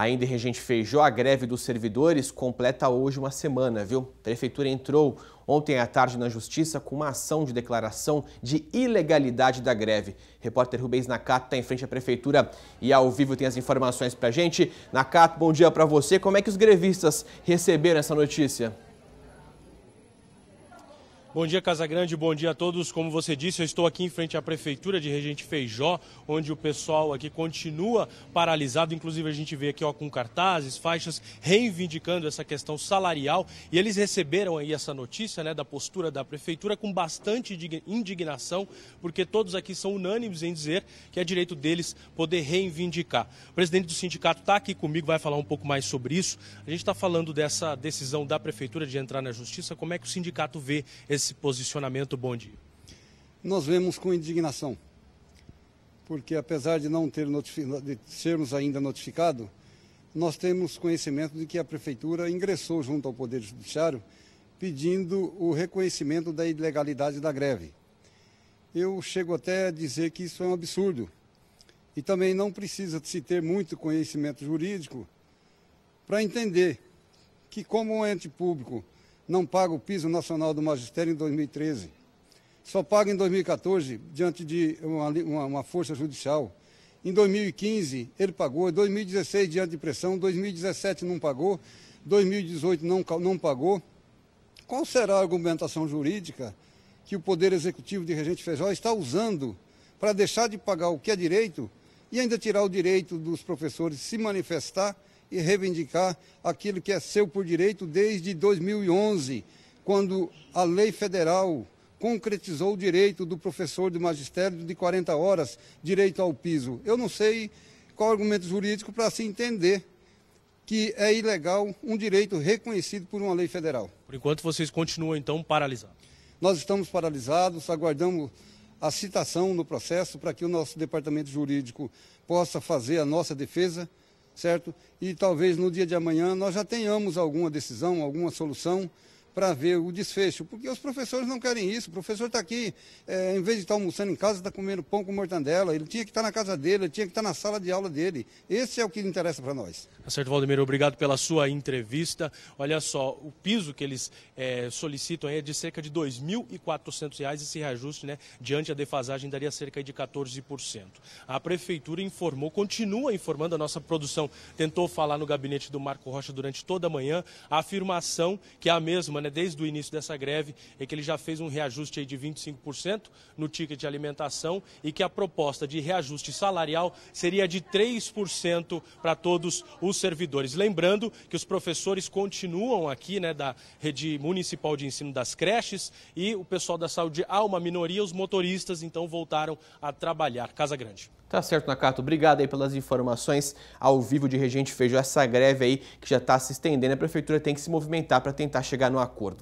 Ainda em Regente Feijó, a greve dos servidores completa hoje uma semana, viu? A prefeitura entrou ontem à tarde na justiça com uma ação de declaração de ilegalidade da greve. Repórter Rubens Nakato está em frente à prefeitura e ao vivo tem as informações para a gente. Nakato, bom dia para você. Como é que os grevistas receberam essa notícia? Bom dia, Casagrande. Bom dia a todos. Como você disse, eu estou aqui em frente à Prefeitura de Regente Feijó, onde o pessoal aqui continua paralisado. Inclusive, a gente vê aqui ó, com cartazes, faixas, reivindicando essa questão salarial. E eles receberam aí essa notícia né, da postura da Prefeitura com bastante indignação, porque todos aqui são unânimes em dizer que é direito deles poder reivindicar. O presidente do sindicato está aqui comigo, vai falar um pouco mais sobre isso. A gente está falando dessa decisão da Prefeitura de entrar na Justiça. Como é que o sindicato vê esse esse posicionamento, dia. Nós vemos com indignação, porque apesar de não ter de sermos ainda notificado, nós temos conhecimento de que a Prefeitura ingressou junto ao Poder Judiciário pedindo o reconhecimento da ilegalidade da greve. Eu chego até a dizer que isso é um absurdo. E também não precisa se ter muito conhecimento jurídico para entender que, como um ente público não paga o piso nacional do magistério em 2013. Só paga em 2014, diante de uma, uma, uma força judicial. Em 2015 ele pagou, em 2016 diante de pressão, em 2017 não pagou, em 2018 não, não pagou. Qual será a argumentação jurídica que o Poder Executivo de Regente Feijó está usando para deixar de pagar o que é direito e ainda tirar o direito dos professores se manifestar e reivindicar aquilo que é seu por direito desde 2011, quando a lei federal concretizou o direito do professor do magistério de 40 horas, direito ao piso. Eu não sei qual argumento jurídico para se entender que é ilegal um direito reconhecido por uma lei federal. Por enquanto, vocês continuam, então, paralisados? Nós estamos paralisados, aguardamos a citação no processo para que o nosso departamento jurídico possa fazer a nossa defesa certo? E talvez no dia de amanhã nós já tenhamos alguma decisão, alguma solução para ver o desfecho, porque os professores não querem isso. O professor está aqui, é, em vez de estar tá almoçando em casa, está comendo pão com mortandela. Ele tinha que estar tá na casa dele, ele tinha que estar tá na sala de aula dele. Esse é o que interessa para nós. Acerto, Valdemiro, obrigado pela sua entrevista. Olha só, o piso que eles é, solicitam é de cerca de R$ 2.400. Esse reajuste, né, diante da defasagem, daria cerca de 14%. A prefeitura informou, continua informando, a nossa produção tentou falar no gabinete do Marco Rocha durante toda a manhã, a afirmação que é a mesma, né? desde o início dessa greve é que ele já fez um reajuste de 25% no ticket de alimentação e que a proposta de reajuste salarial seria de 3% para todos os servidores. Lembrando que os professores continuam aqui né, da rede municipal de ensino das creches e o pessoal da saúde há uma minoria, os motoristas então voltaram a trabalhar. Casa Grande. Tá certo, Nakato. Obrigado aí pelas informações ao vivo de Regente Feijó. Essa greve aí que já está se estendendo, a prefeitura tem que se movimentar para tentar chegar no acordo.